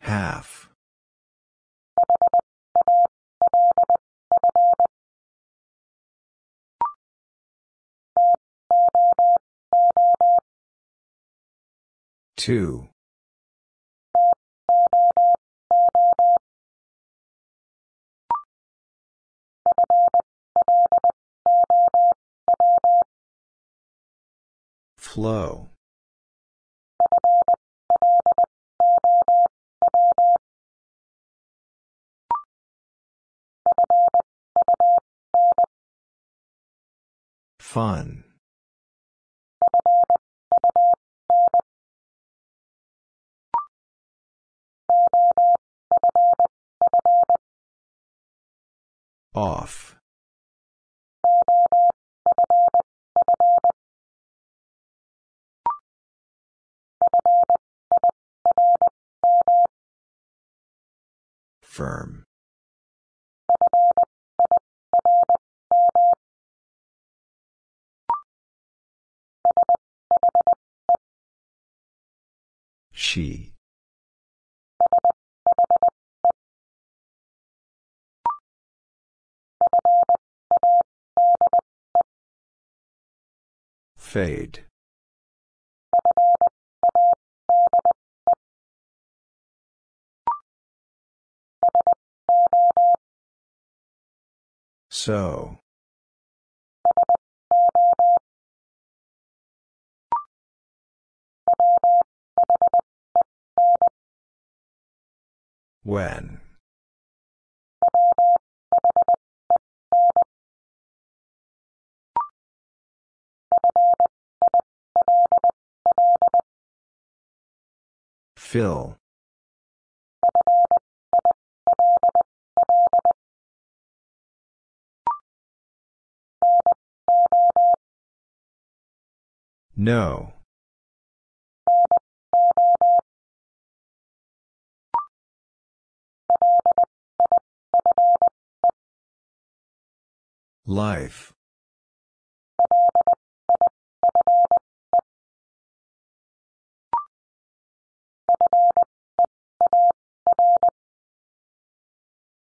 Half. Two. Flow. Fun. Off. Firm. She. Fade. So. When. Fill. No. Life.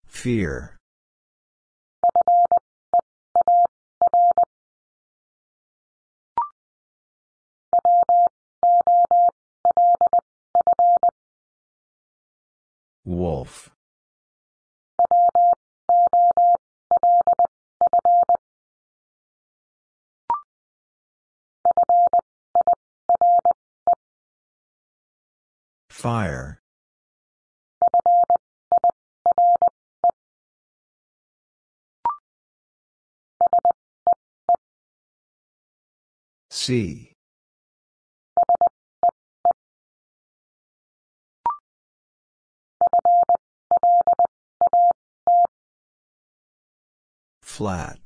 Fear. Wolf. Fire. See. Flat.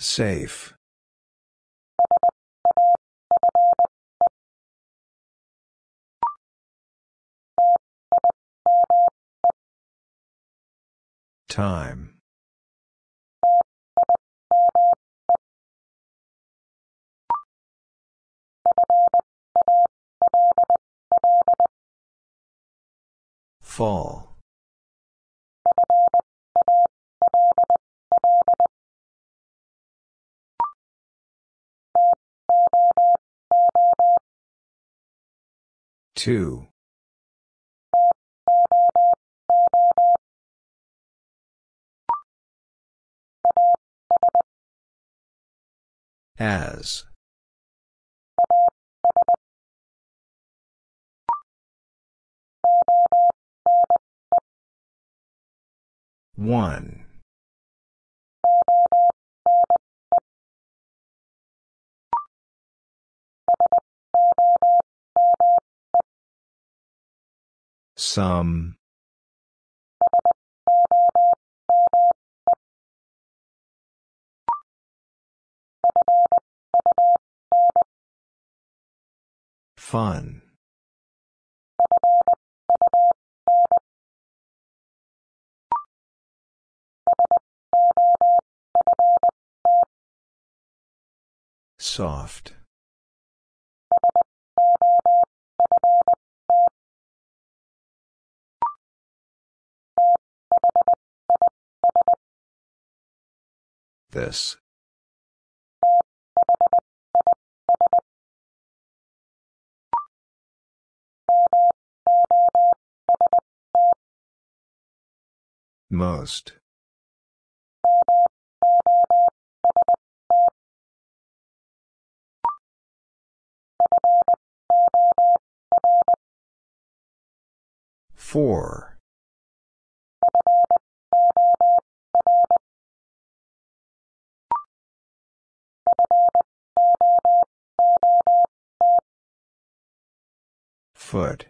Safe. Time. Fall. Two. As. One. Some. Fun. Soft. This. Most. Four. Foot.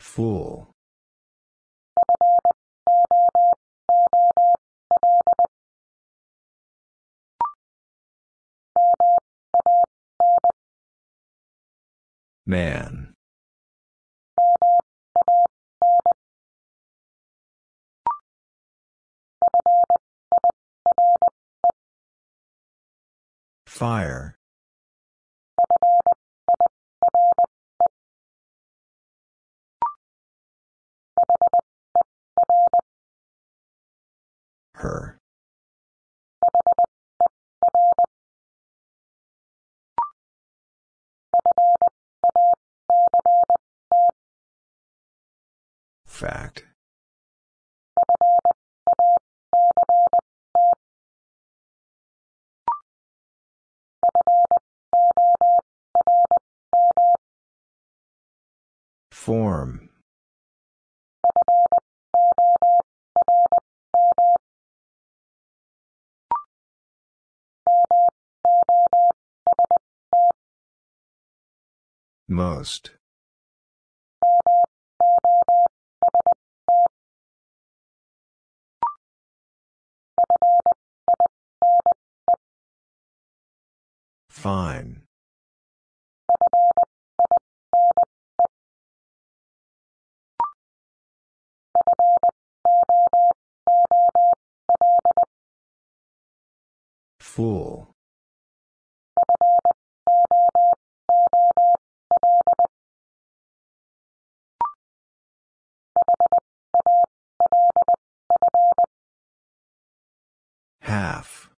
Fool. Man. Fire. Her. Fact. Form. Most. Fine. Fool. Half.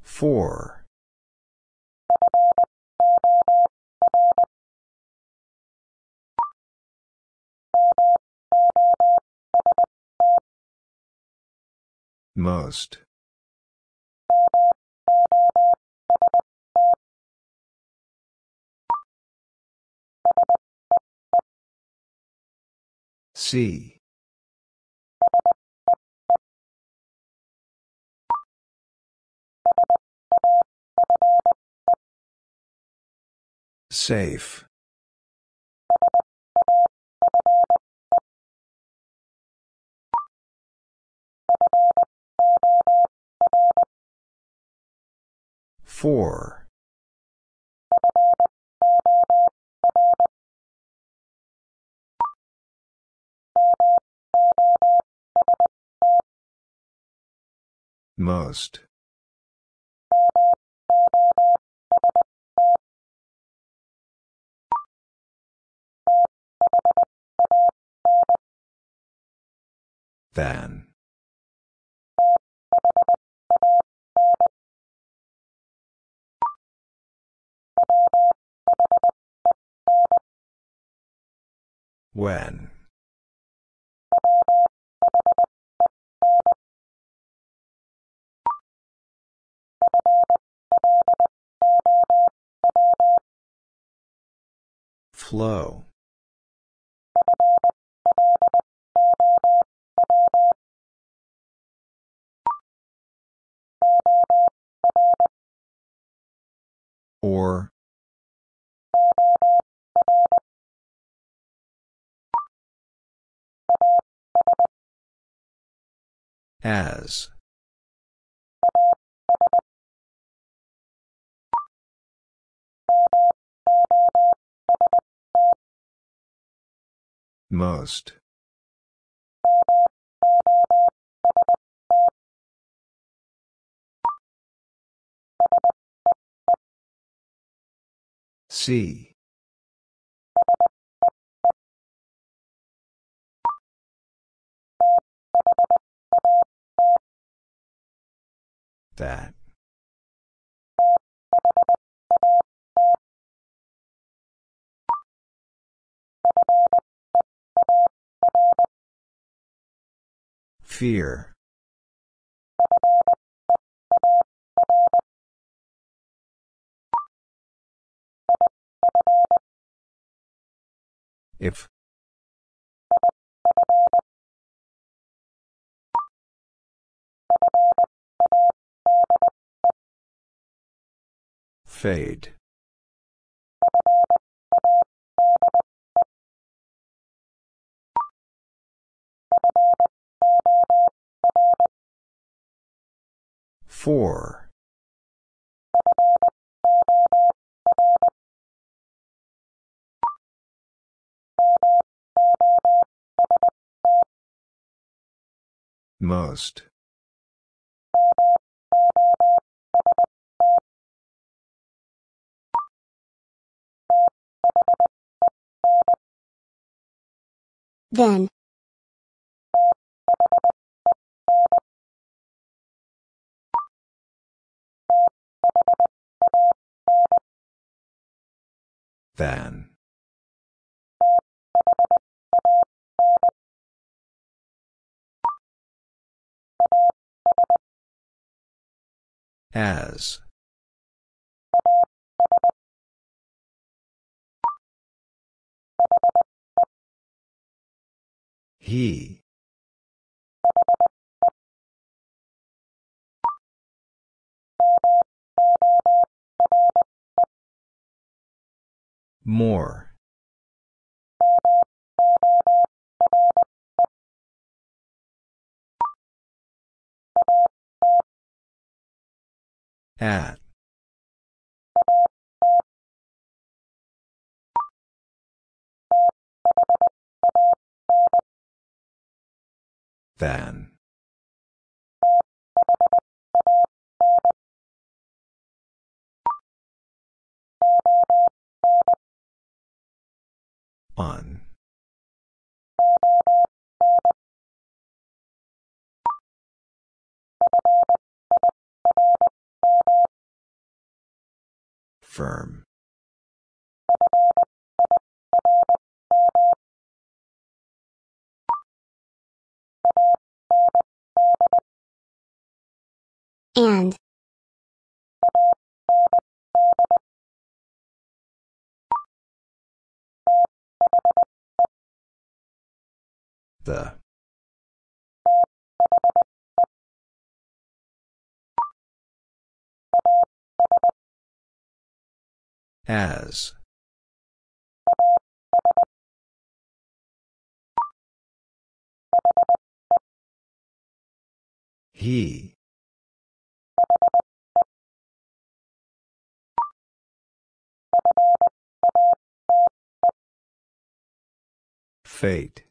Four. Most. C. Safe. Four. Most. Than. When. Flow. Or. As. Most. C. That. Fear. If. Fade. Four. Most. Then. Than. As. He. More. At. Than. On. Firm. And. The As. He. Fate.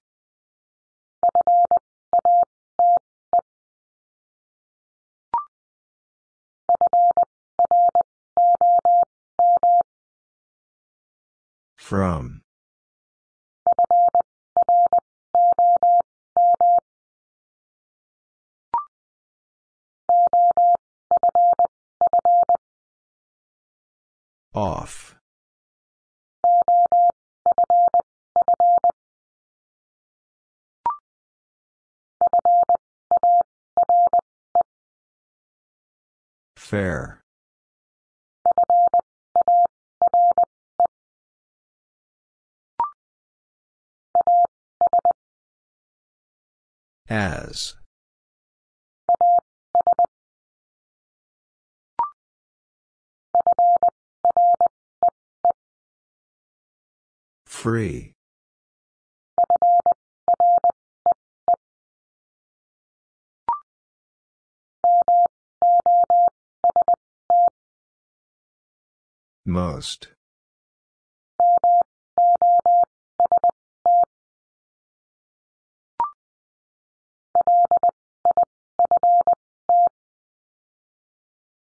From. Off. Fair. As. Free. Most.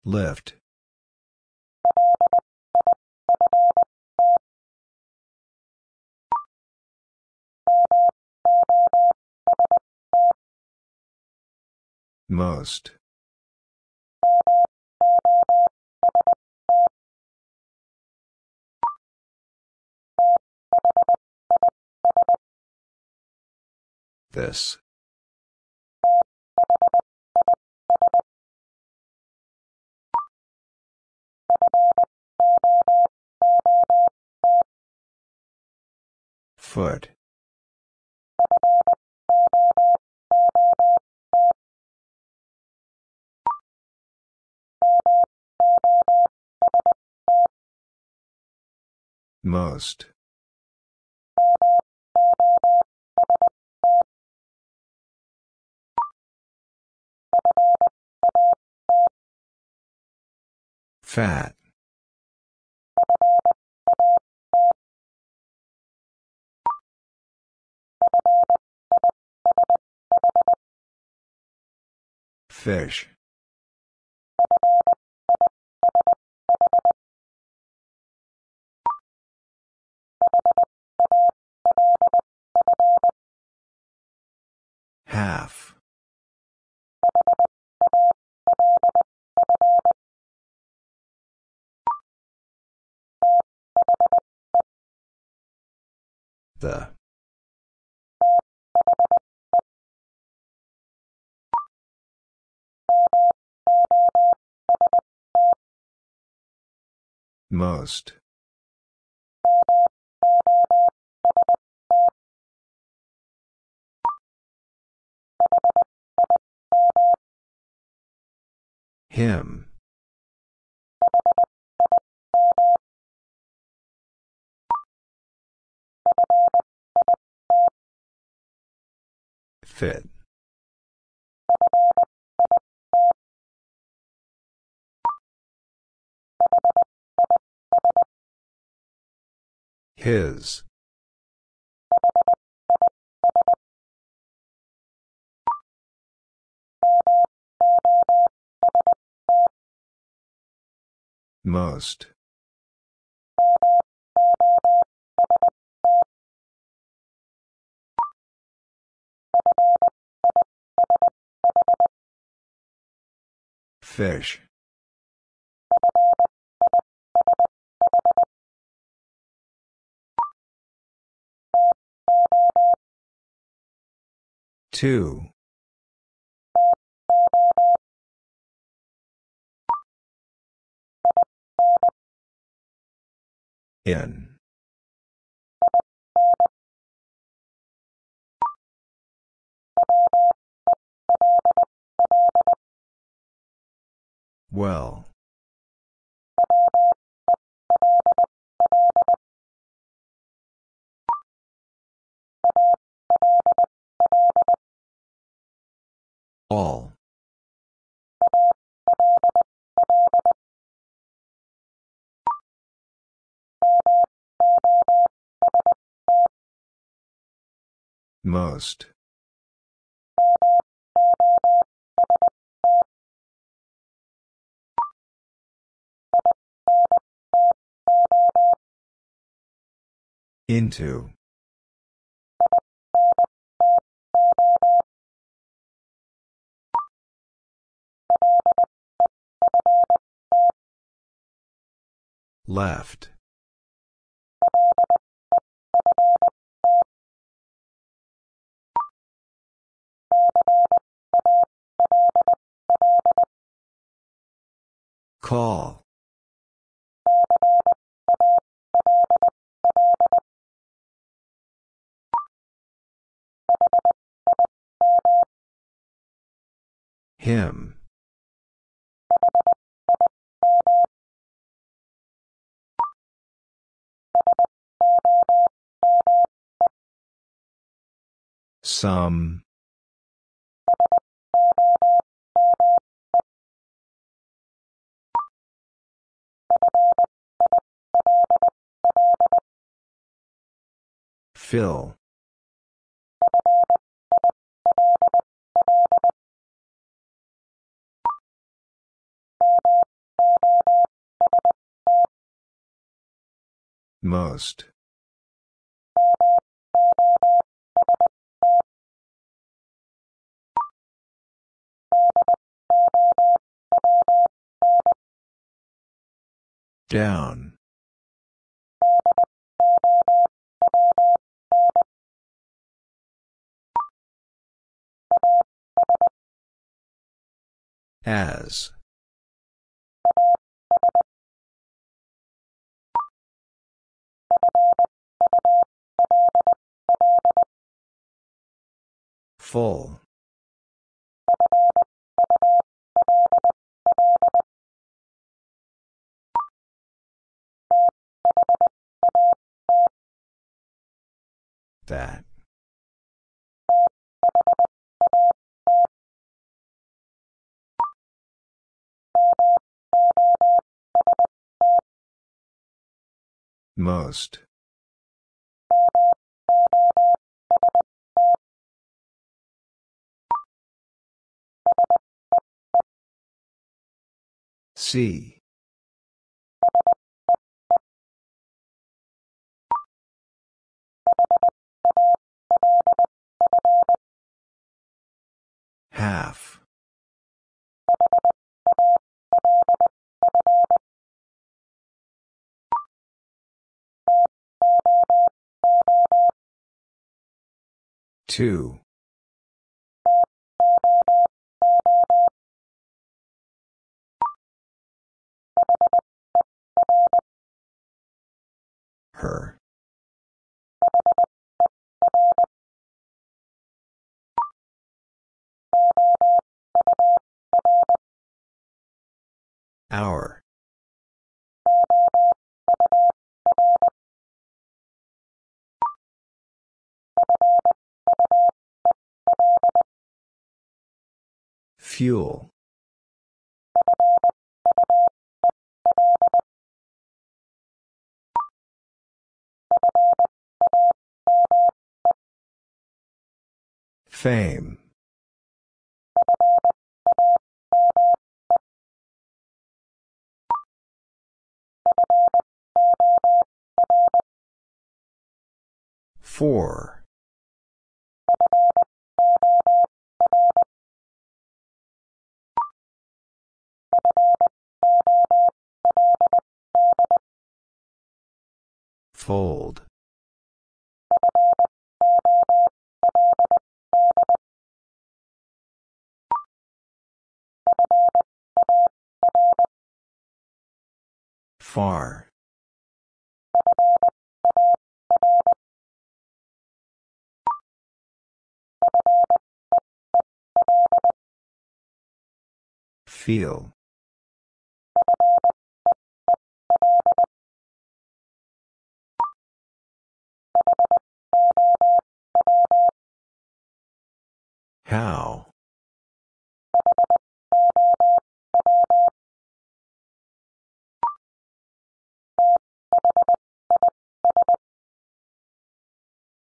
Lift. Most. This. Foot. Most. Fat. Fish. Half. The Most. Him. Fit. His. Most. Fish. Two. In. Well. All. Most. Into. Left. Call. Him. Some. Fill. Most. Down. As. Full. That. Most. C. Half. Two. Her. Hour. Fuel. Fame. Four. Fold. Far. Feel. How?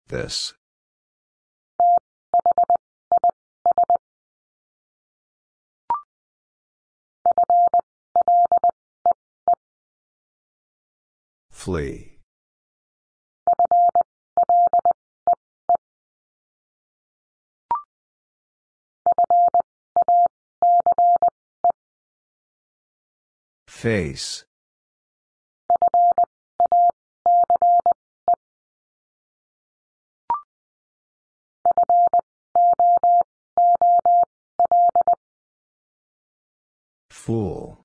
This. Flee. Face. Fool.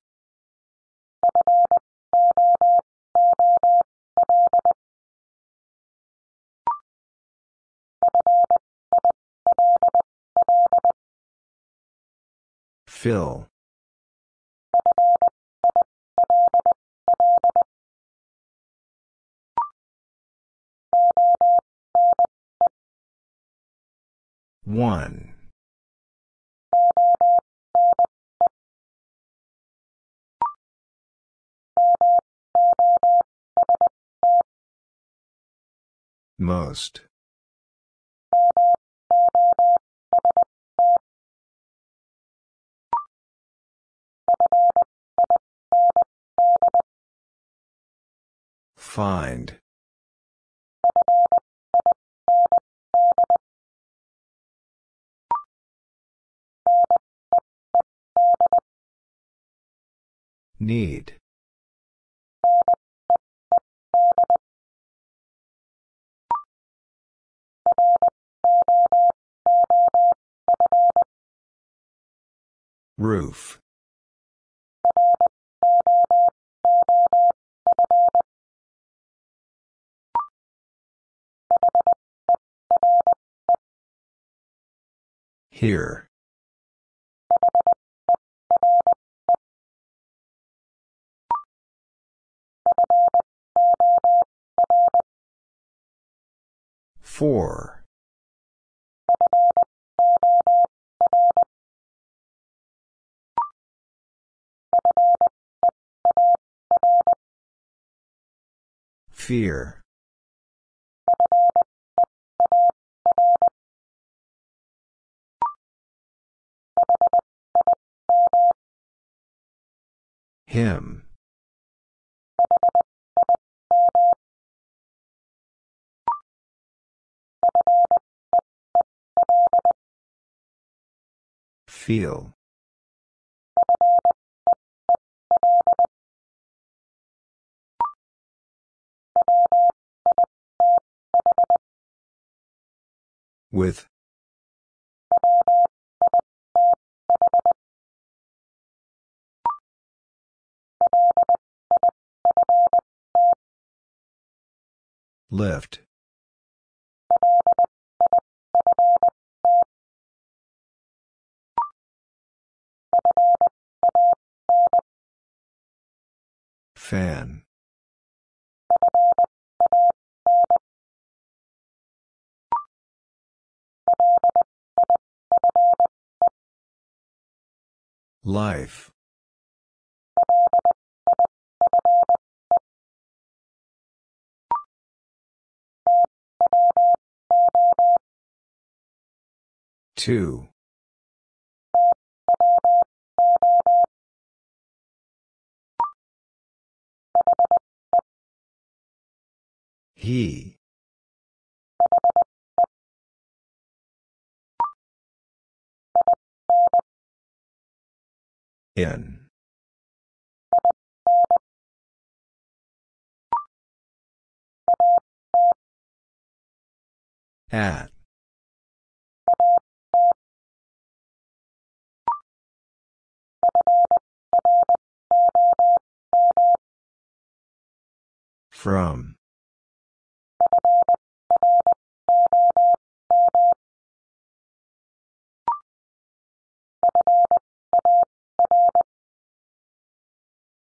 Phil. One. Most. Find. Need. Roof. Here. Four. Fear. Him. Feel. With. lift Fan. Life. Two. He. In. At. From.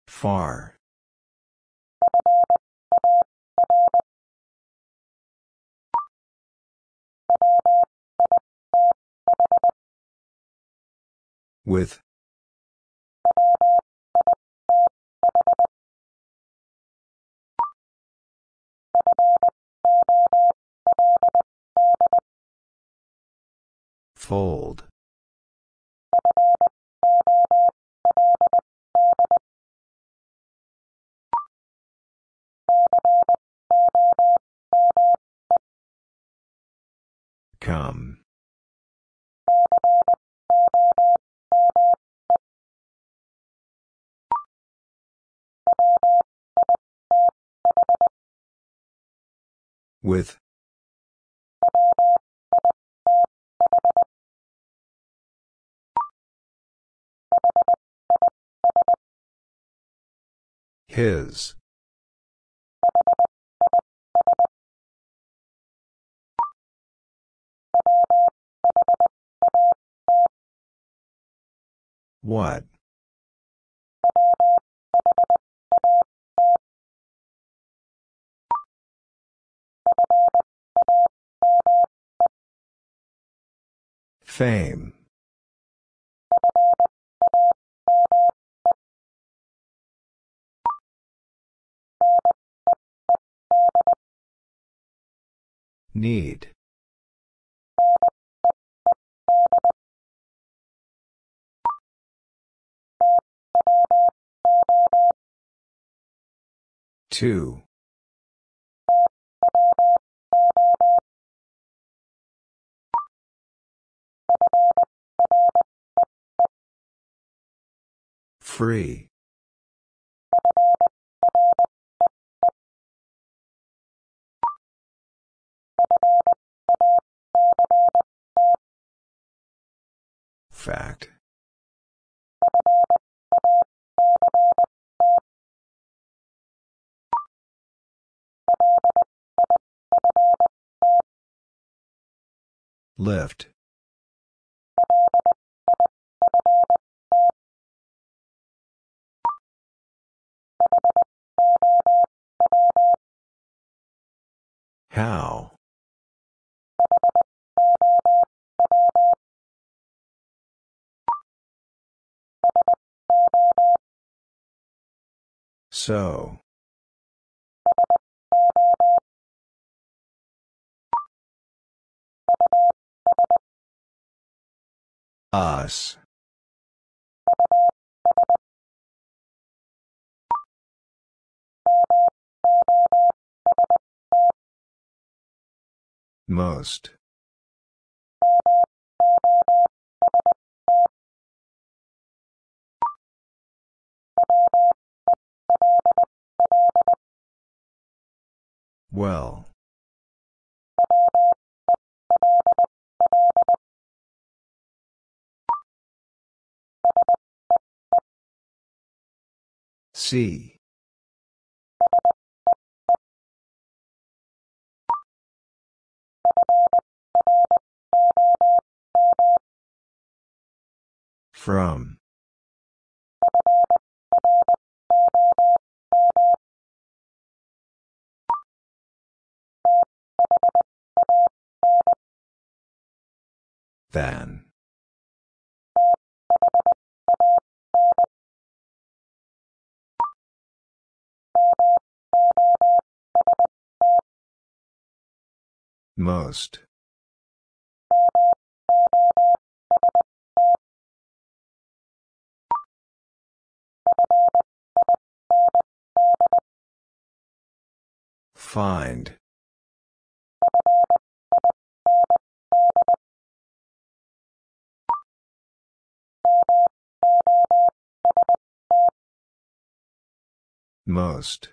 Far. With. Fold. Come. With. His. What? Fame. Need. Two. Free. Fact. Lift. How? So. Us. Most. Well. See. From. Than. Most. Find. Most.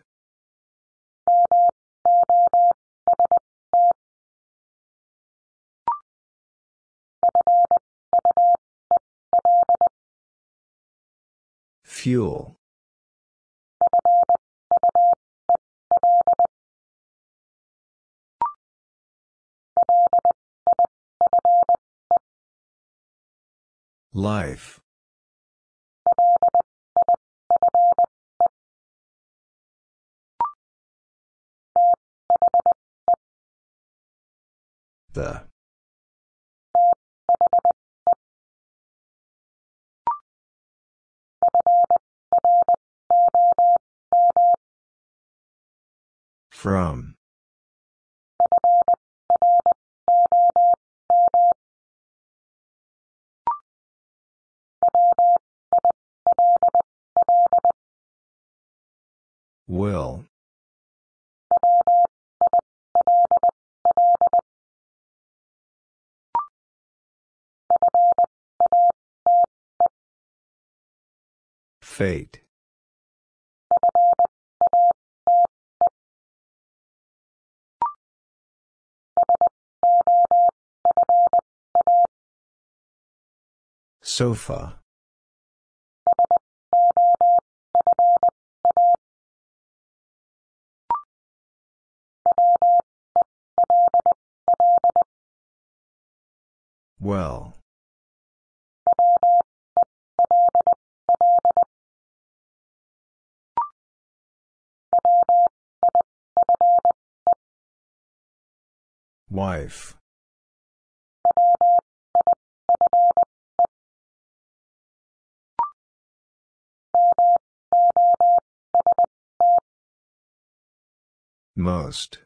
Fuel. Life. The From. Will. Fate. Sofa. Well. Wife. Most.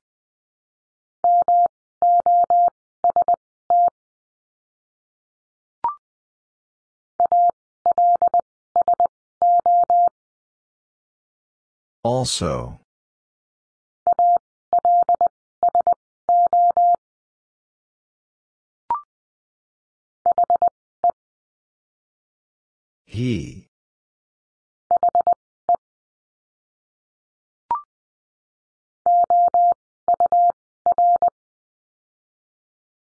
Also. He.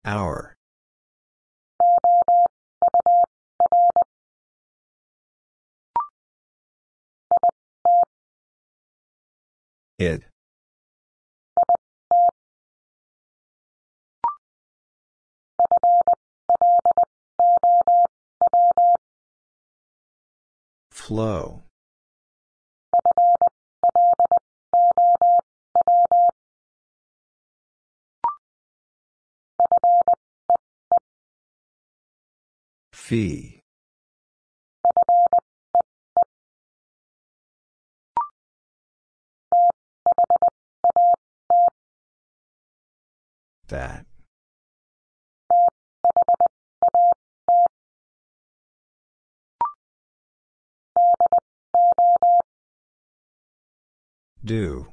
Hour. It. Flow. Fee. That. Do.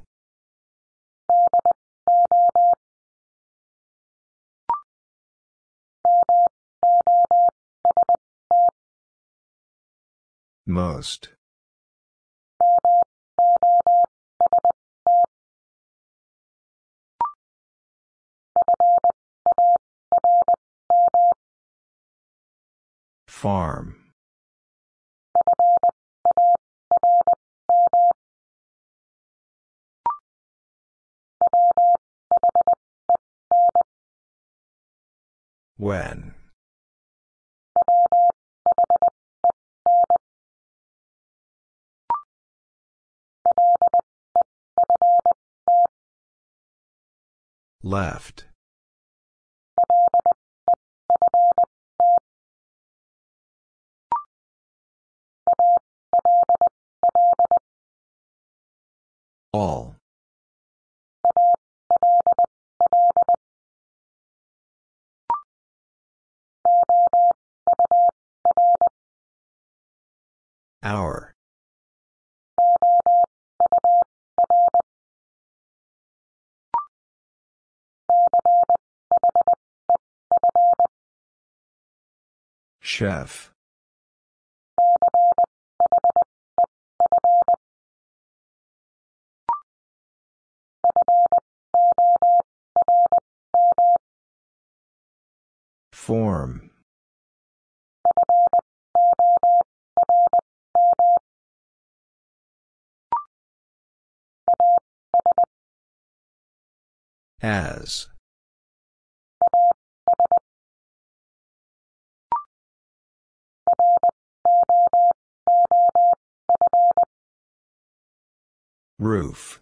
Most. Farm. When. Left. All. Hour Chef. Form. As. Roof.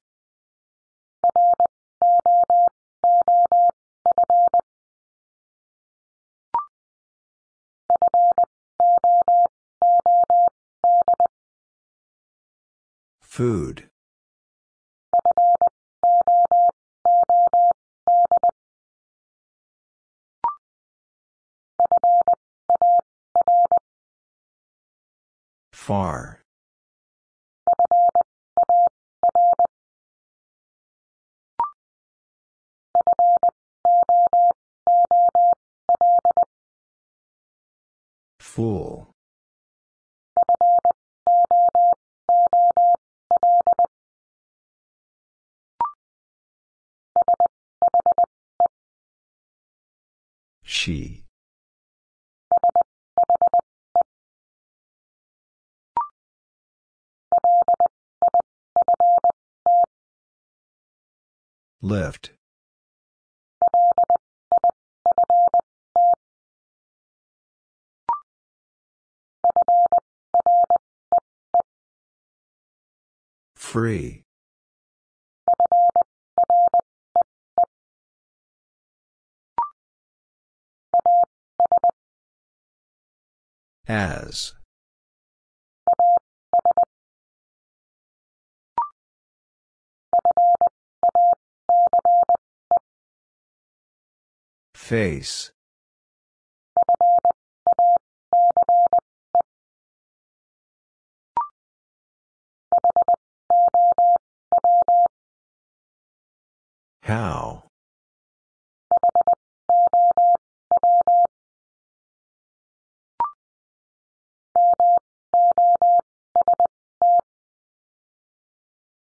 Food. Far. Fool. She. Lift. Free. As. Face. How?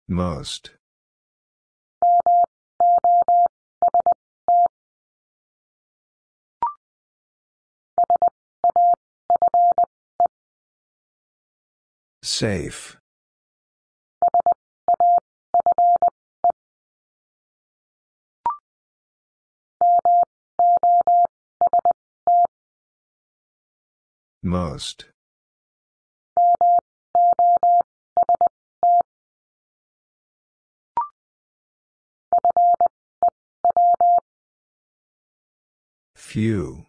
Most. Safe. Most. Few.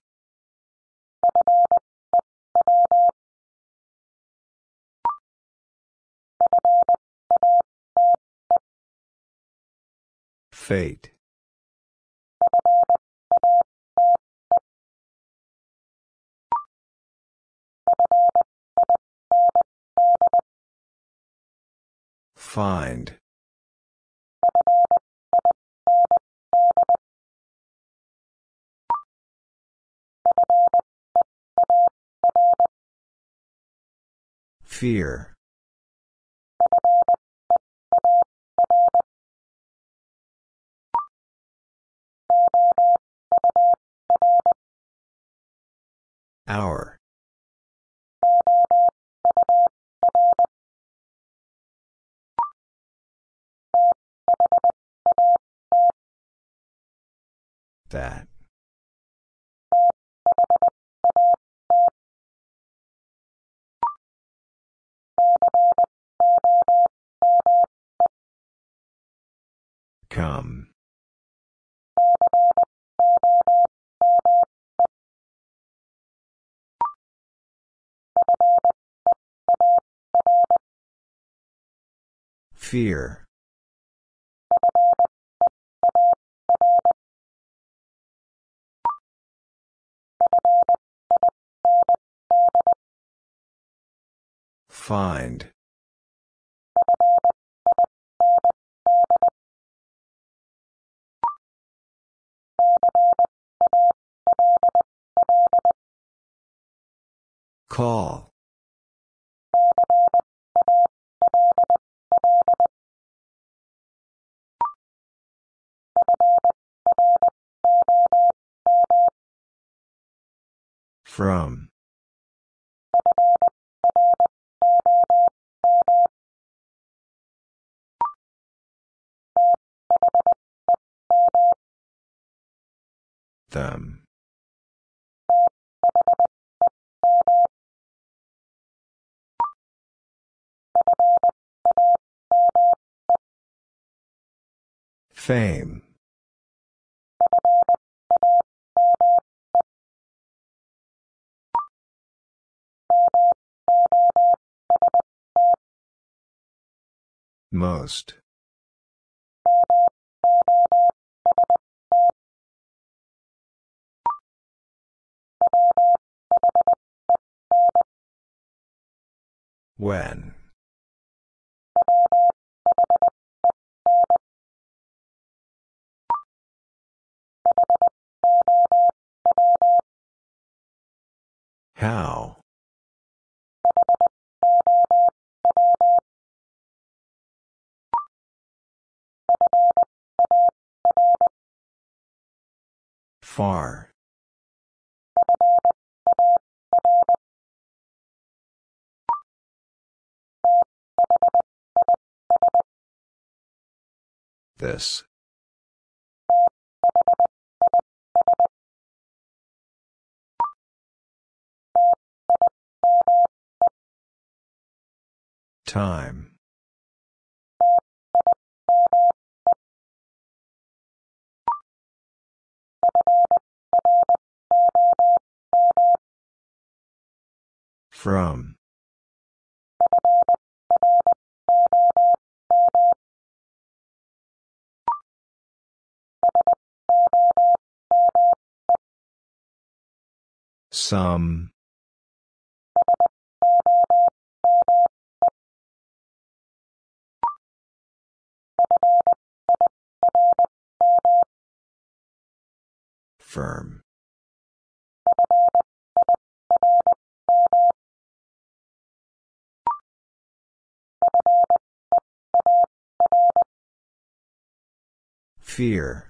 Fate. Find. Fear. Hour. That. Come. Fear. Find. Call. From. Them. Fame. Most. When. How? Far. This. Time. From. Some. Firm. Fear.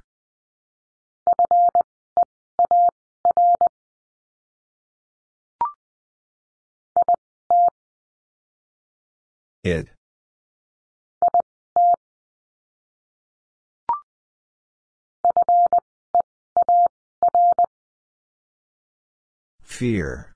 It. Fear.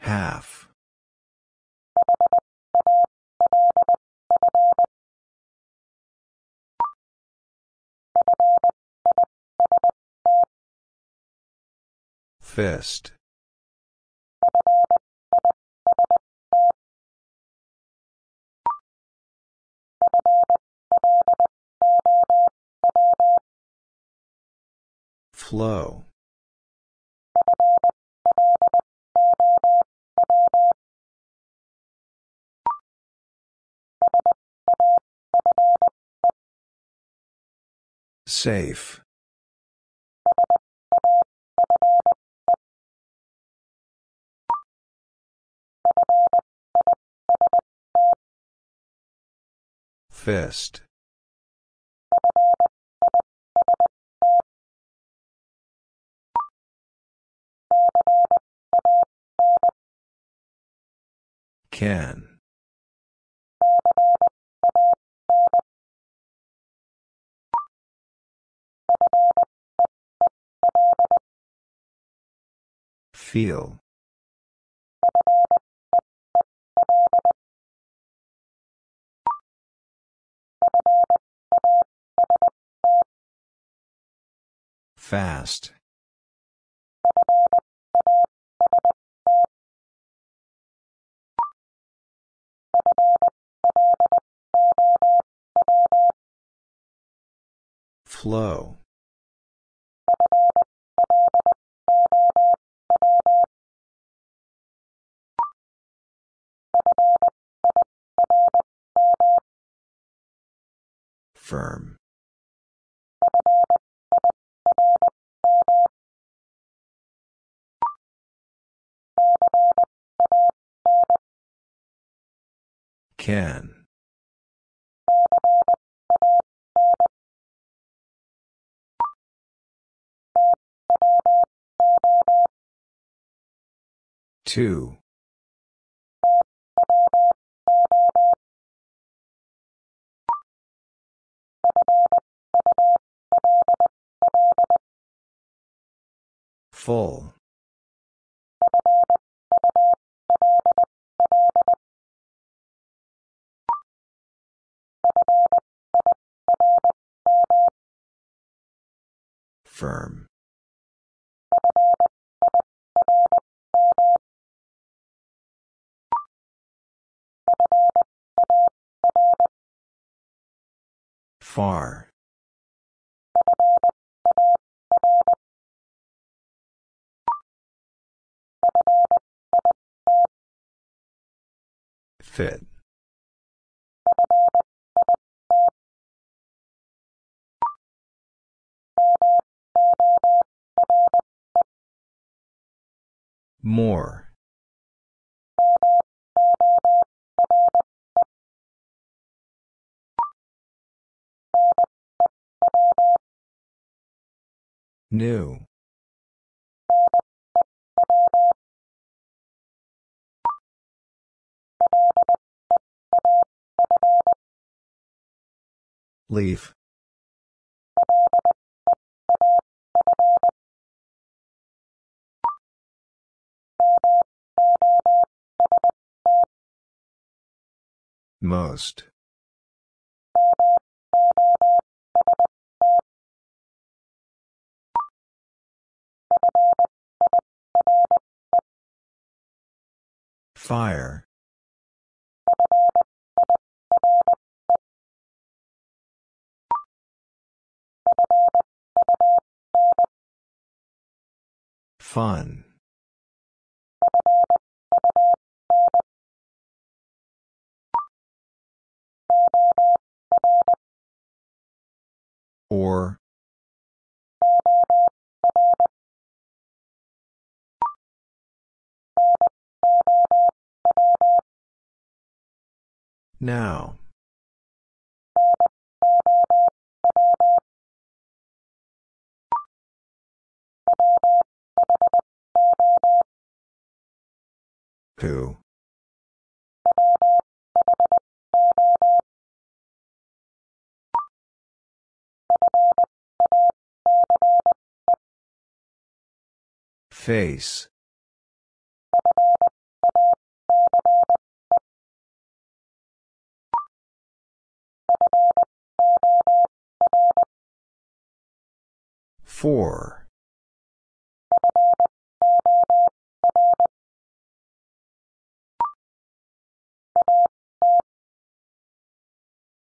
Half. Fist. Flow. Safe. Fist. Can. Feel. Fast. Flow. Firm. Can. Two. Full. Firm. Far. Fit. More. New. Leaf. Most. Fire. Fun. Or. Now. Who? Face. Four.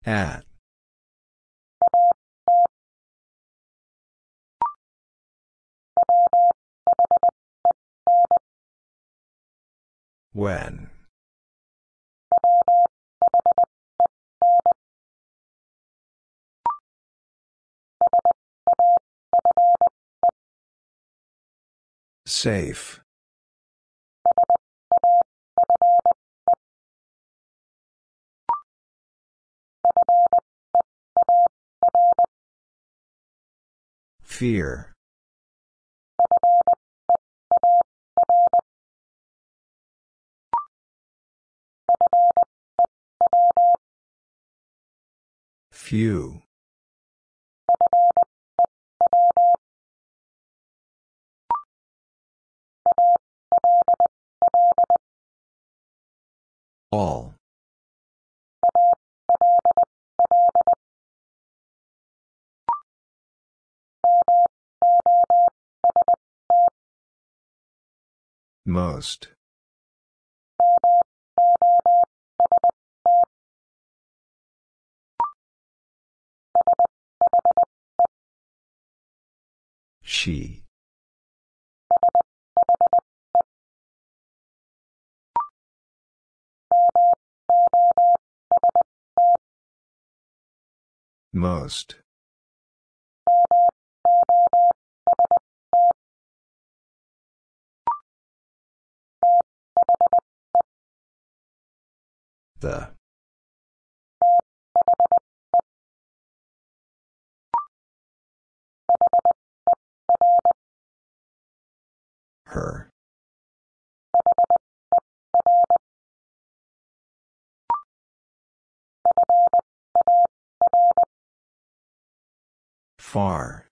At. When. Safe. Fear. Few. All. Most. She. Most. The. Her. Far.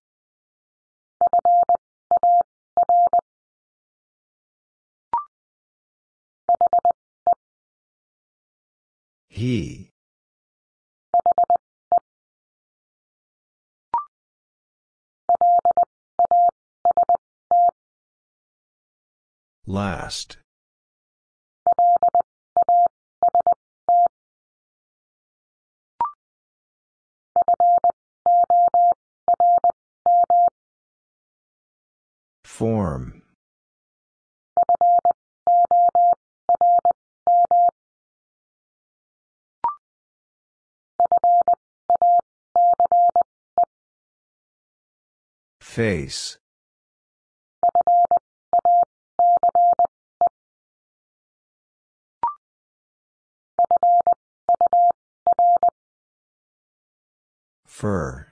He. Last. Form. Face. Fur.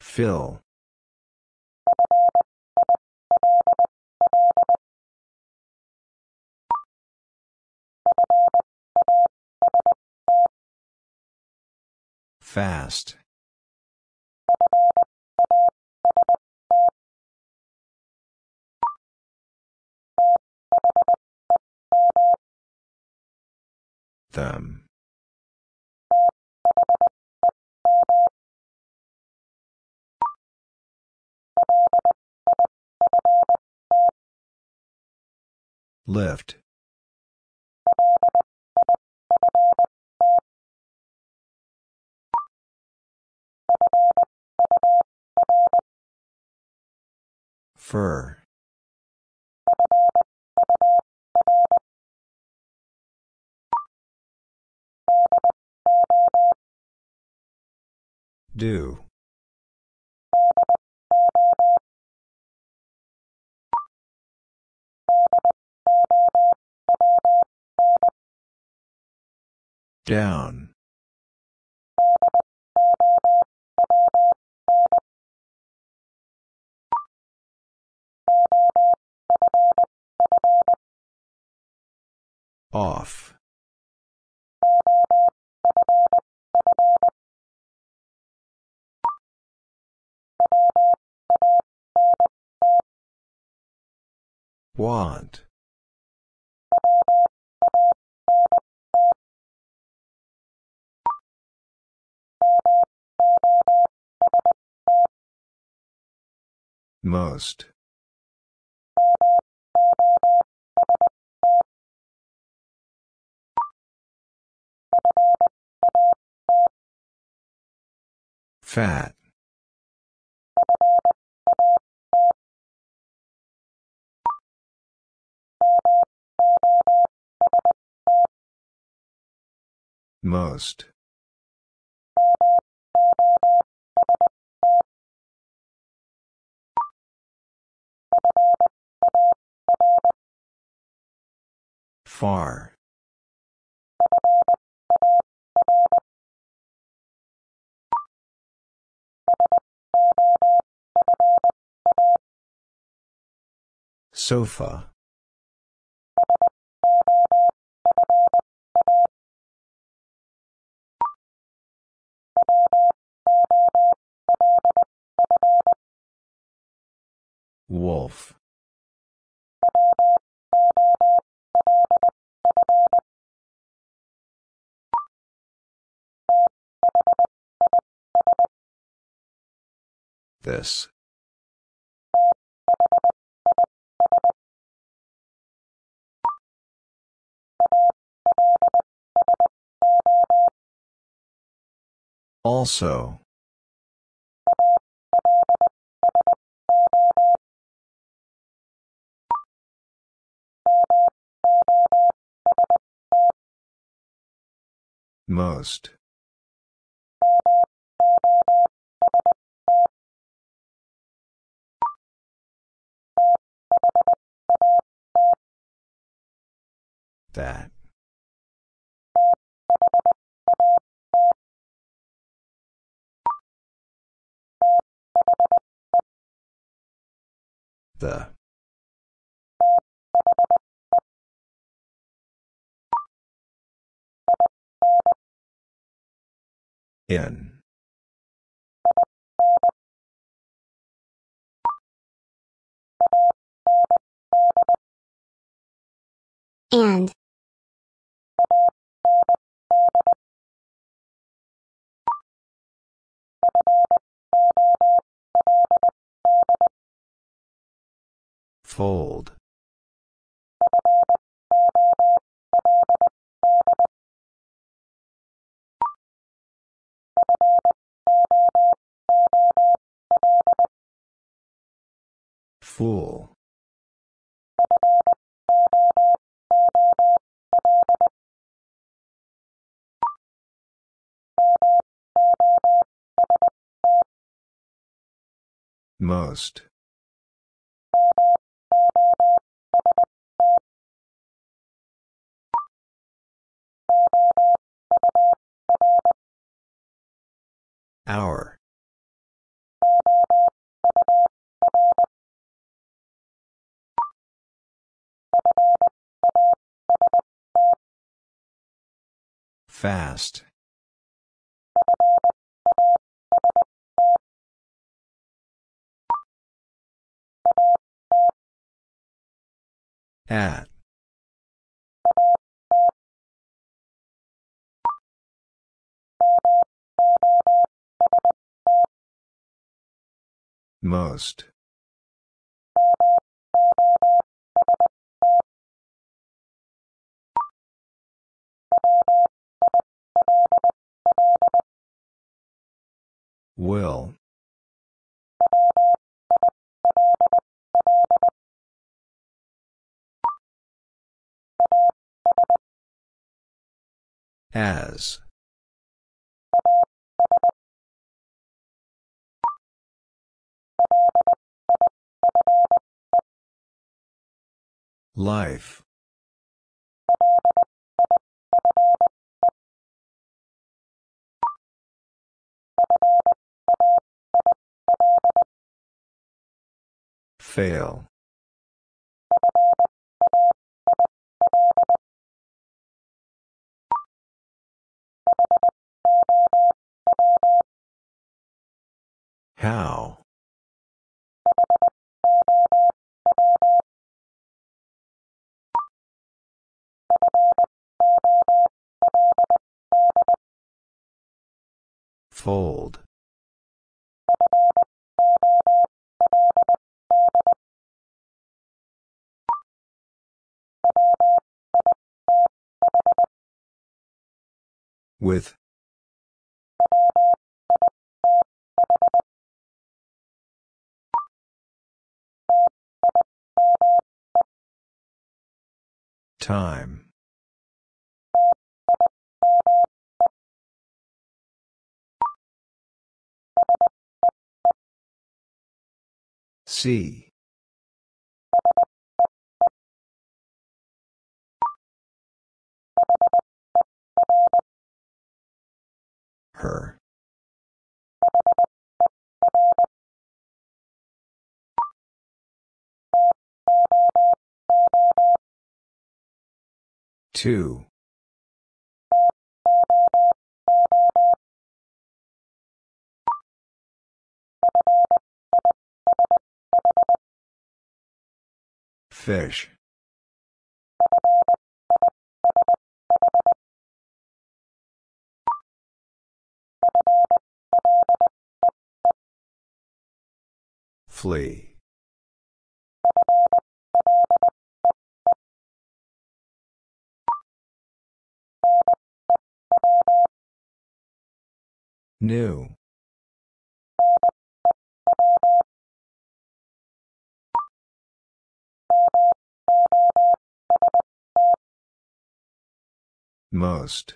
Fill. Fast. Them. Lift. Fur. Do. Down. Off. Want. Most. Fat. Most. Far. Sofa. Wolf. This. Also. Most. That. The. In. And. Fold. Fool. Most. Hour. Fast. At. Most. Will. As. Life. Fail. How? Fold. With. Time. C. Her. Two. Fish. Flee. New. Most.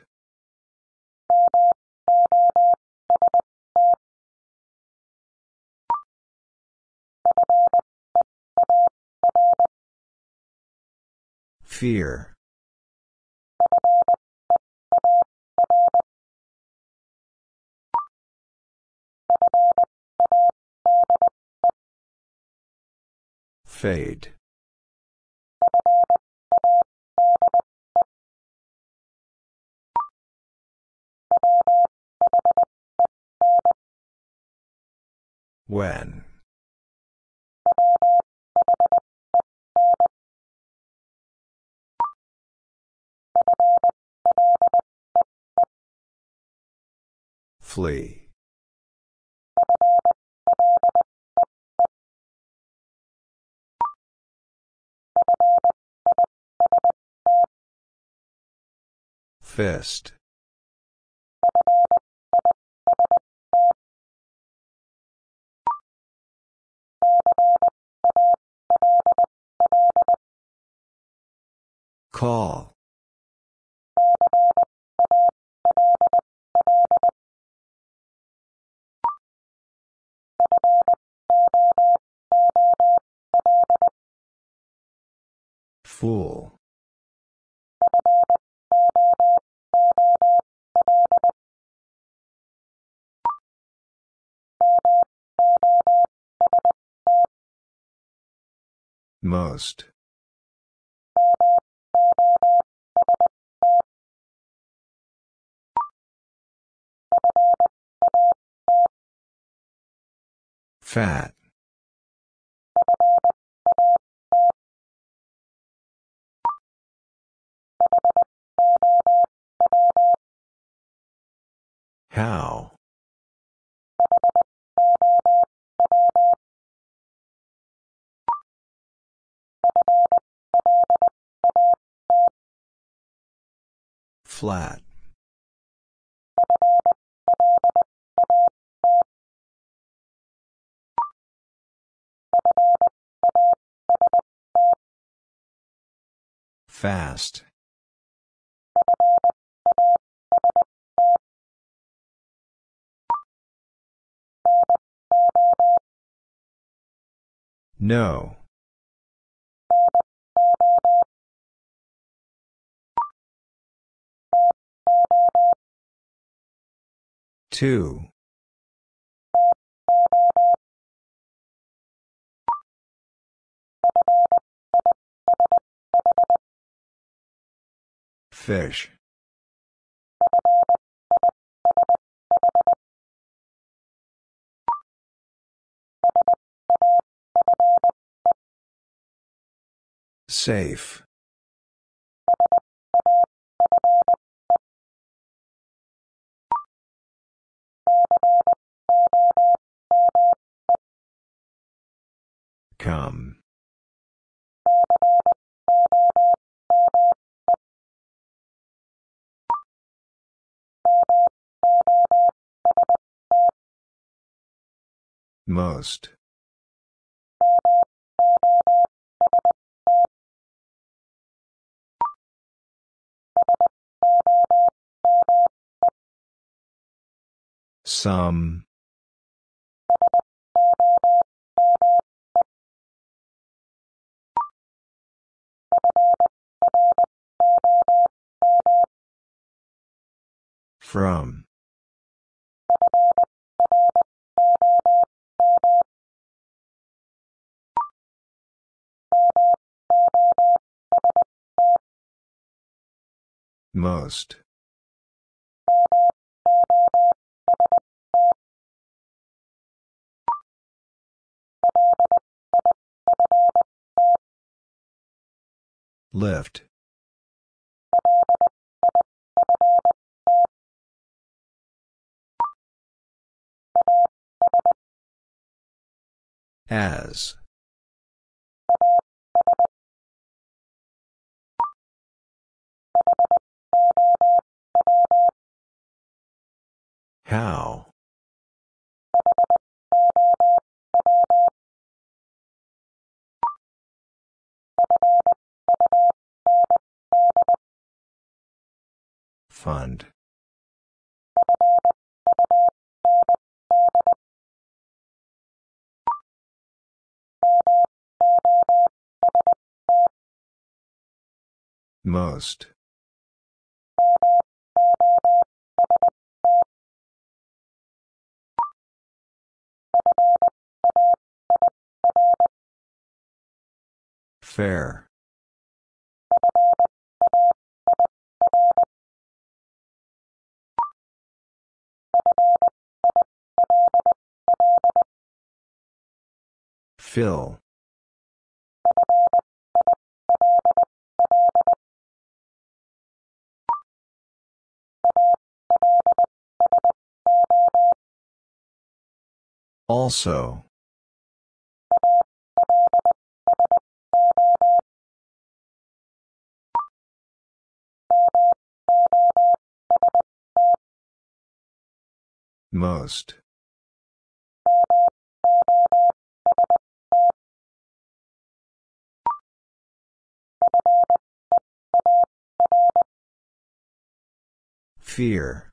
Fear. Fade. When. Flee. Fist. Call. Fool. Most. Fat. How? Flat. Fast. No. Two. Fish. Safe. Come. Most. Some. From. Most. Lift. As. How? Fund. Most. Fair. Fill. Also. Most. Fear.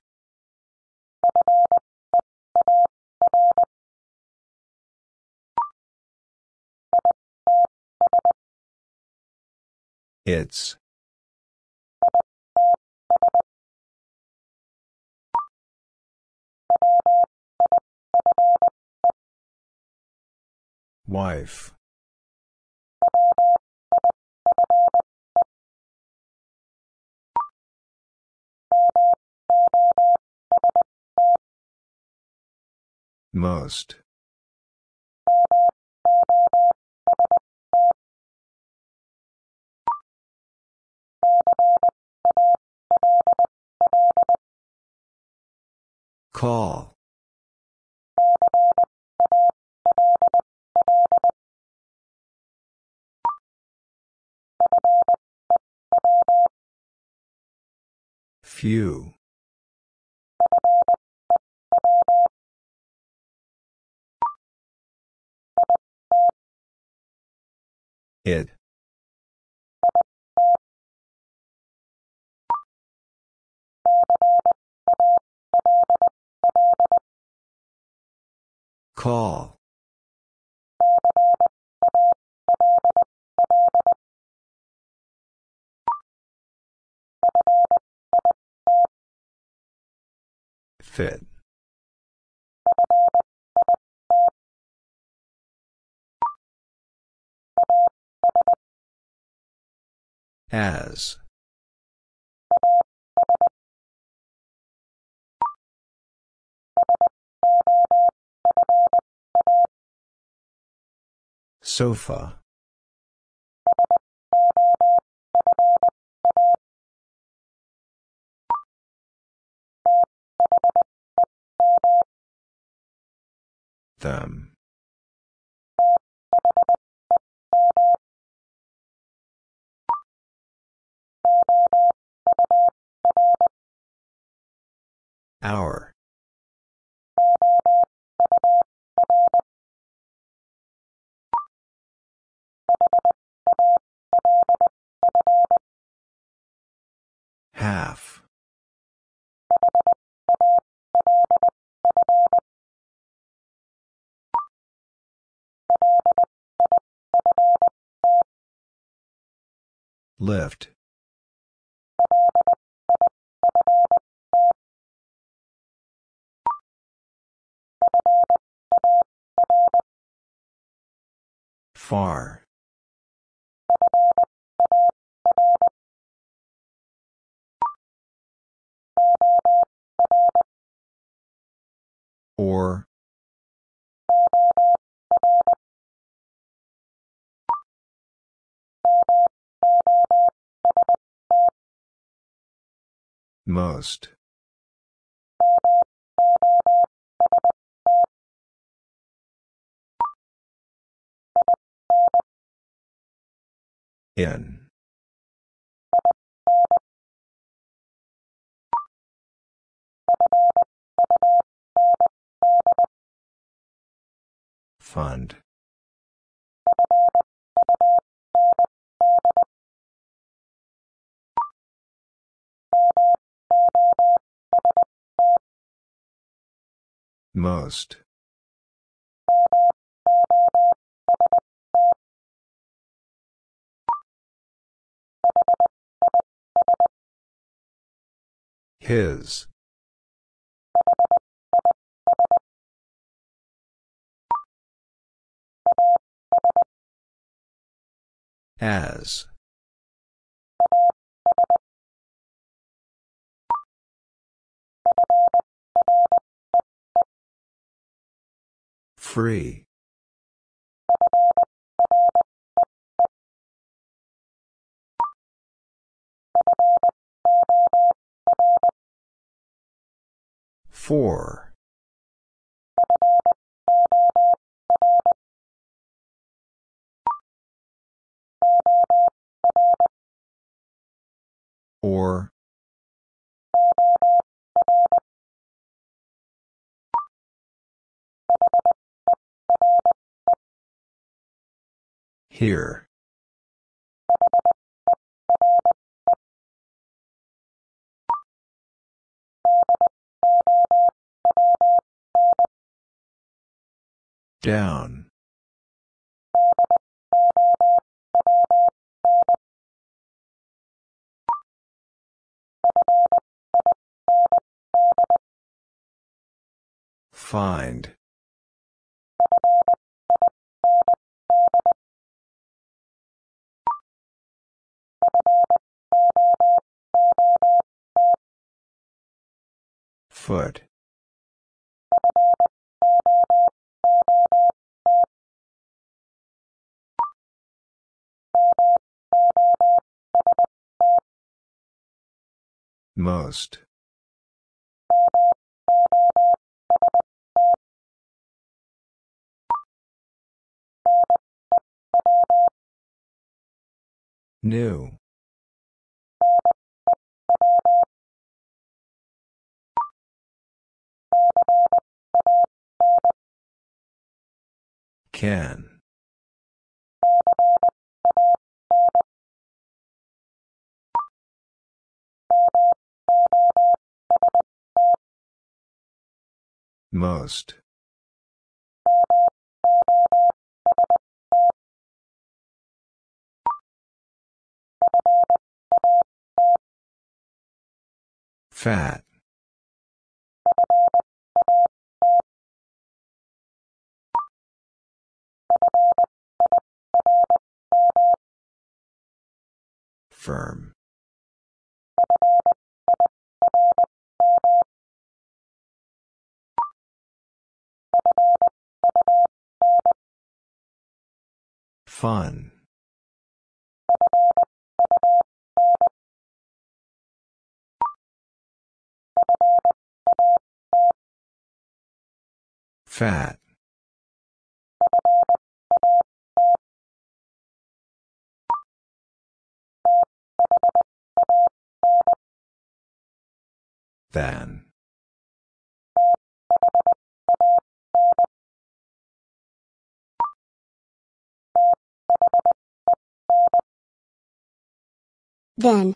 It's. Wife. Most. Call. Few. It. Call. Fit. As. Sofa. Them. Hour. Half. Lift. Far. Or. Most. In. Fund. Most. His. As. Free. Four. Or. Here. Down. Find. Foot. Most. New. Can. Most. Fat. Firm. Fun. Fat. Than. Then.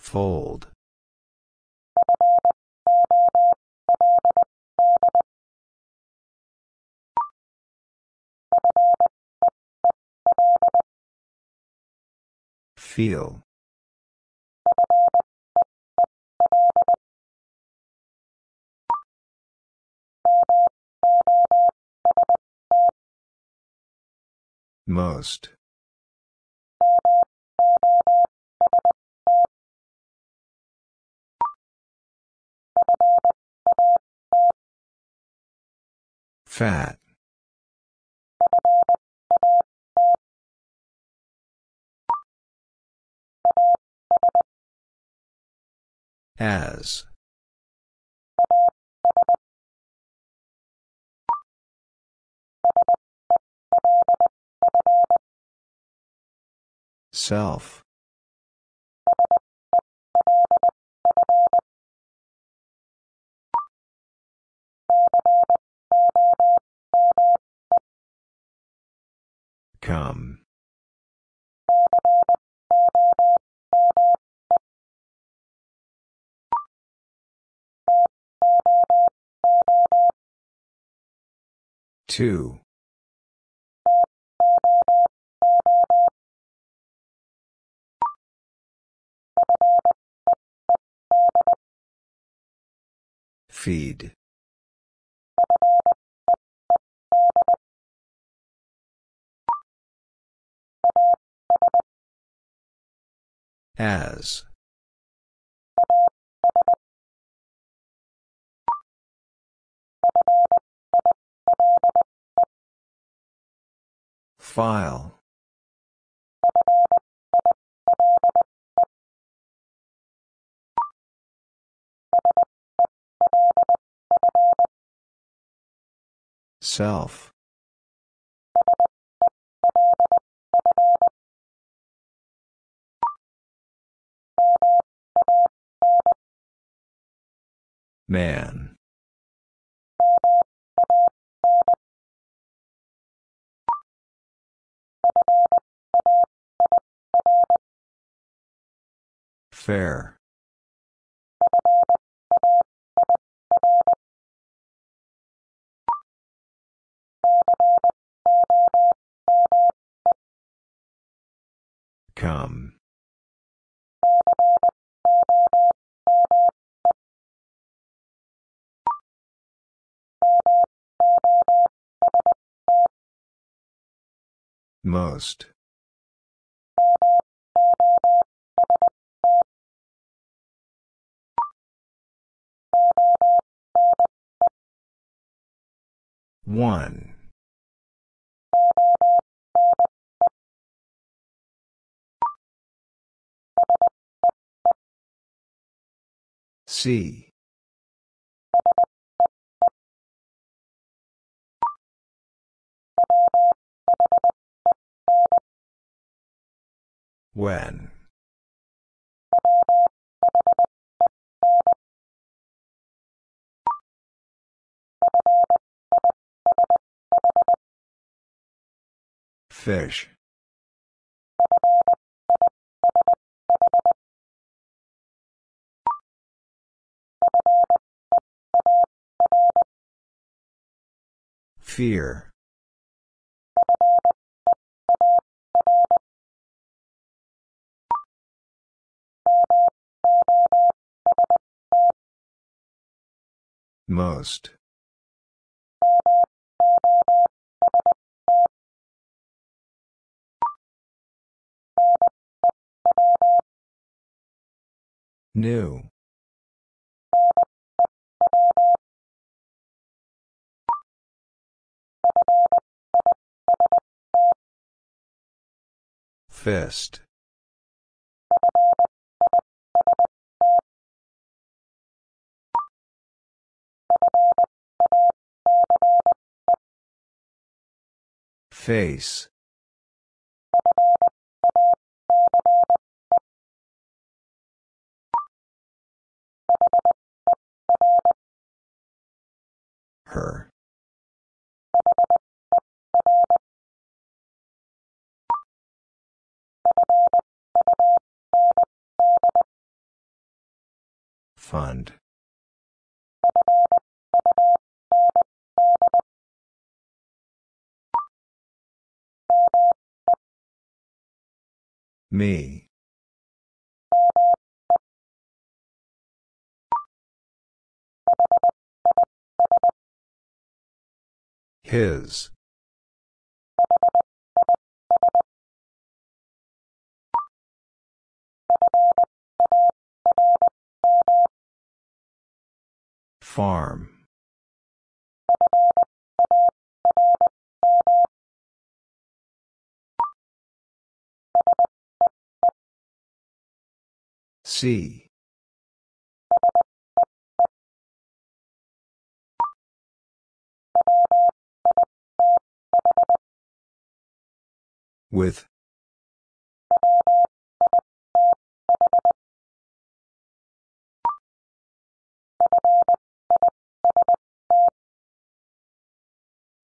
Fold. Feel. Most. Fat. As. Self. Come. Two. Feed. As. File. Self. Man. Fair. Come. Most. One. C. When. Fish. Fear. Most. New. Fist. Face. Her. Fund. Me. His. Farm. See. With.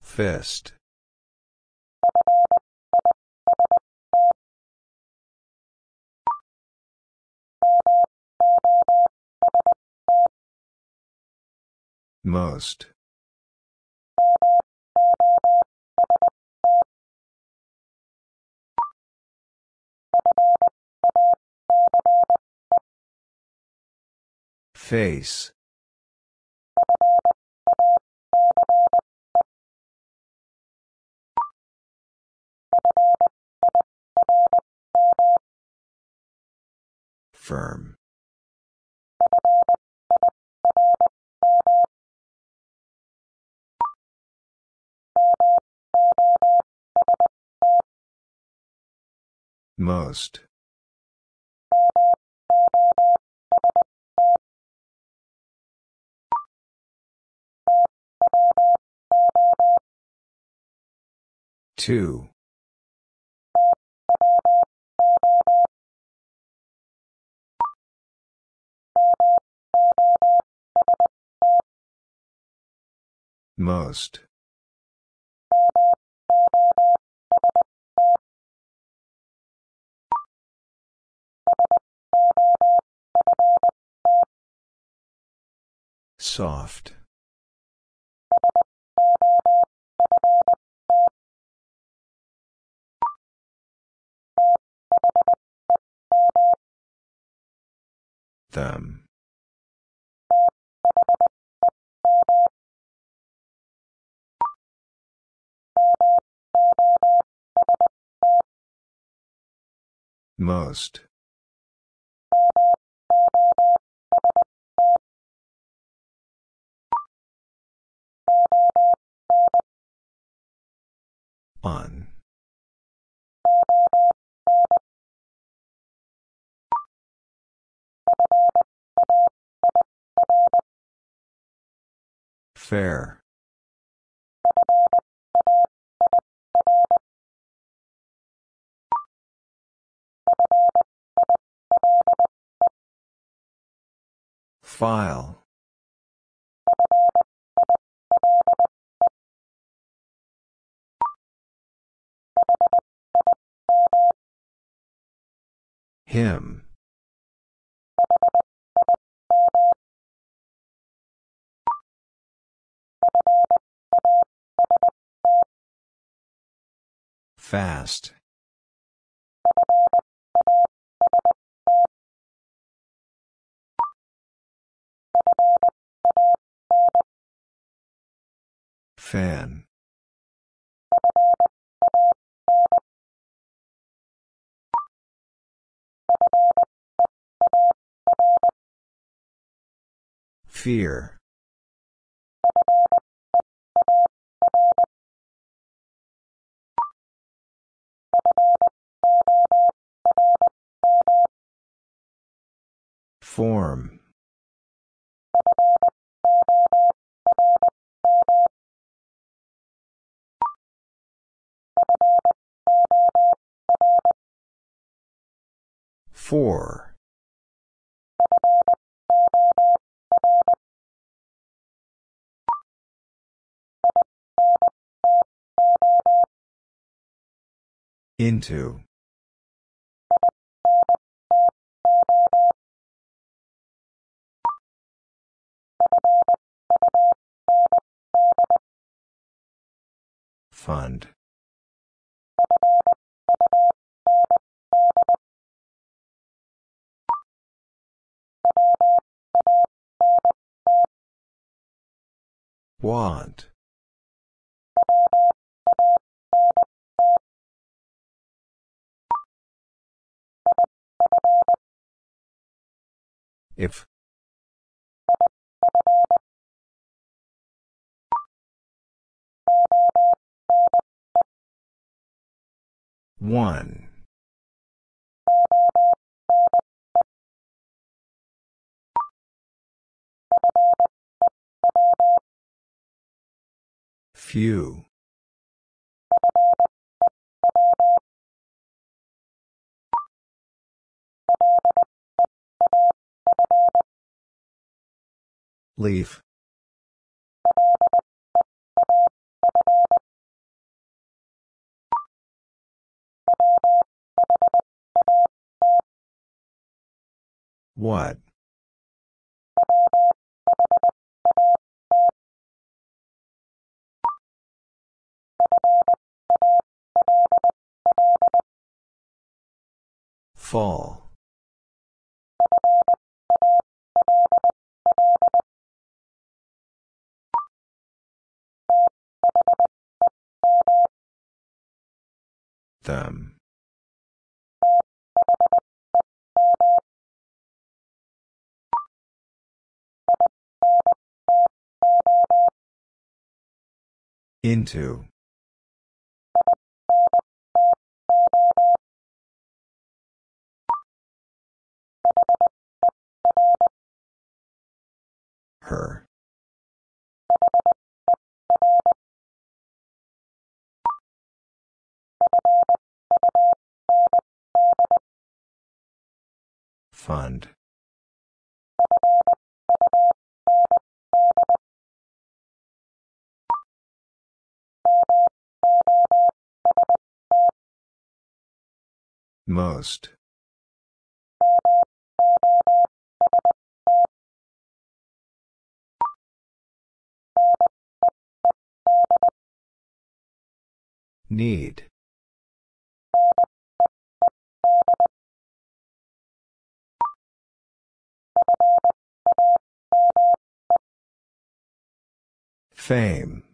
Fist. Most. Face. Firm. Most. Two. Most. Soft. Them. Most. On. Fair. File. Him. Fast. Fan. Fear. Form. Four. Into. Fund. Want. If. One. Few. Leaf. What? Fall. Them. Into. Her. Fund. Most. Need. Fame.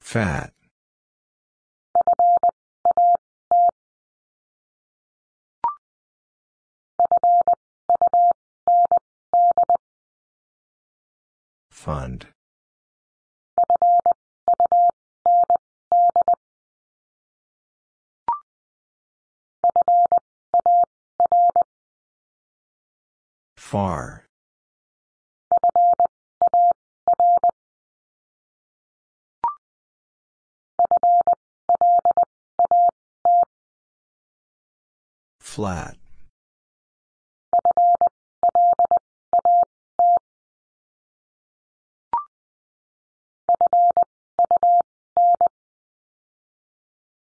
Fat. Fund. Far. Flat.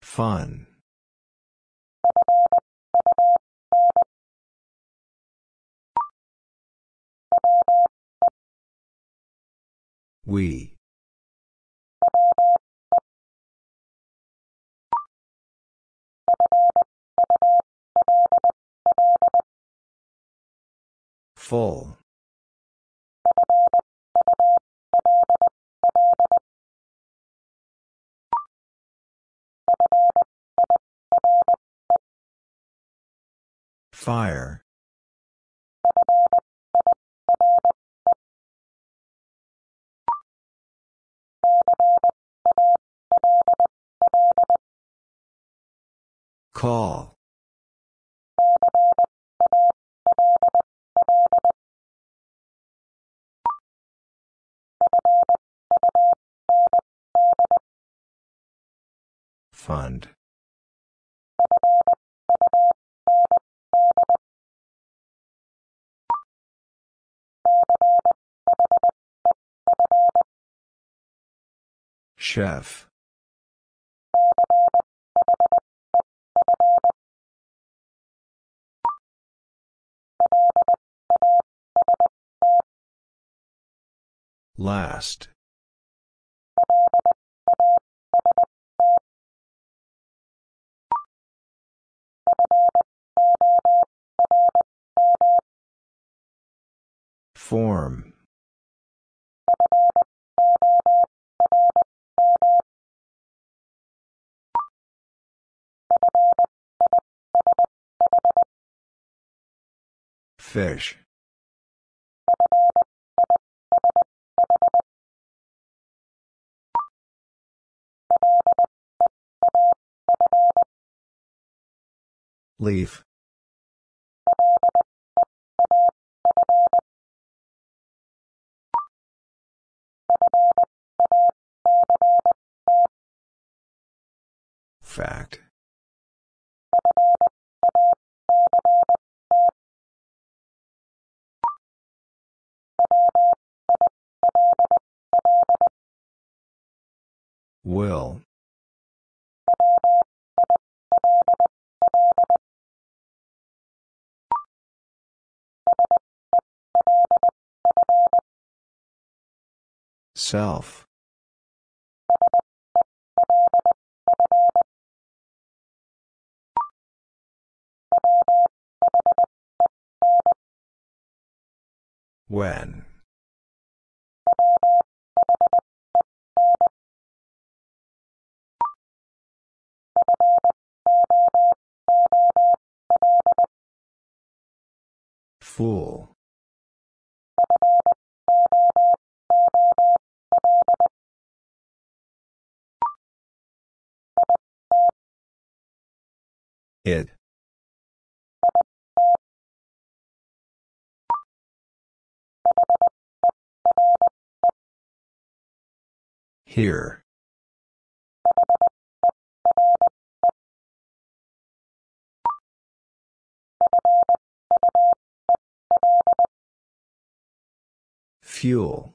Fun. We. Full. Fire. Call. Fund. Chef. Last. Form. Fish. Leaf. Fact. Will. Self. When. Fool. It. Here. Fuel.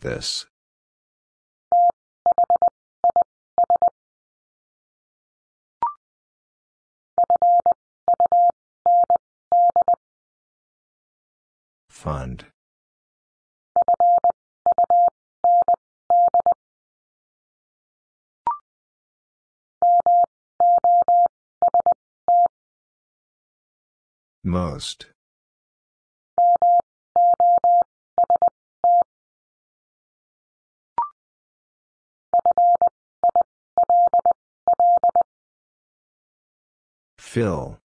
This. Fund. Most. Fill.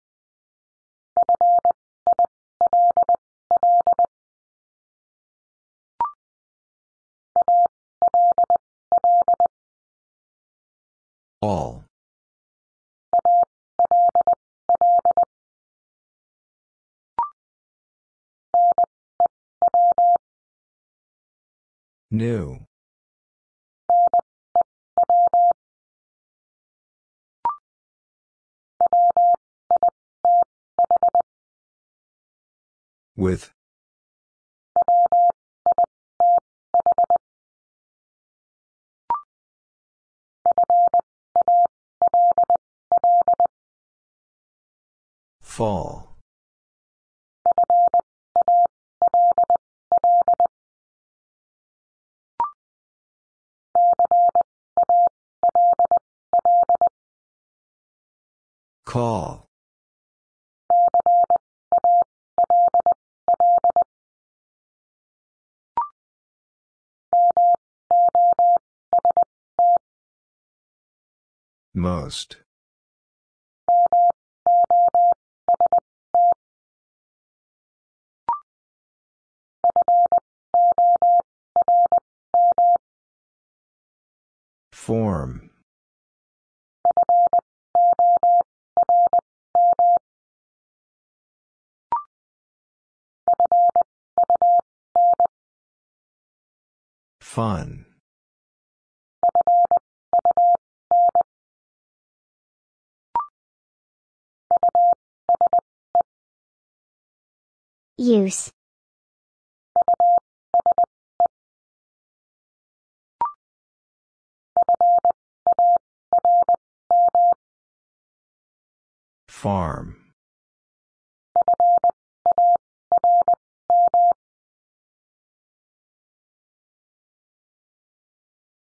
All. New. With. Fall. Call. Most. Form. Fun. Use. Farm.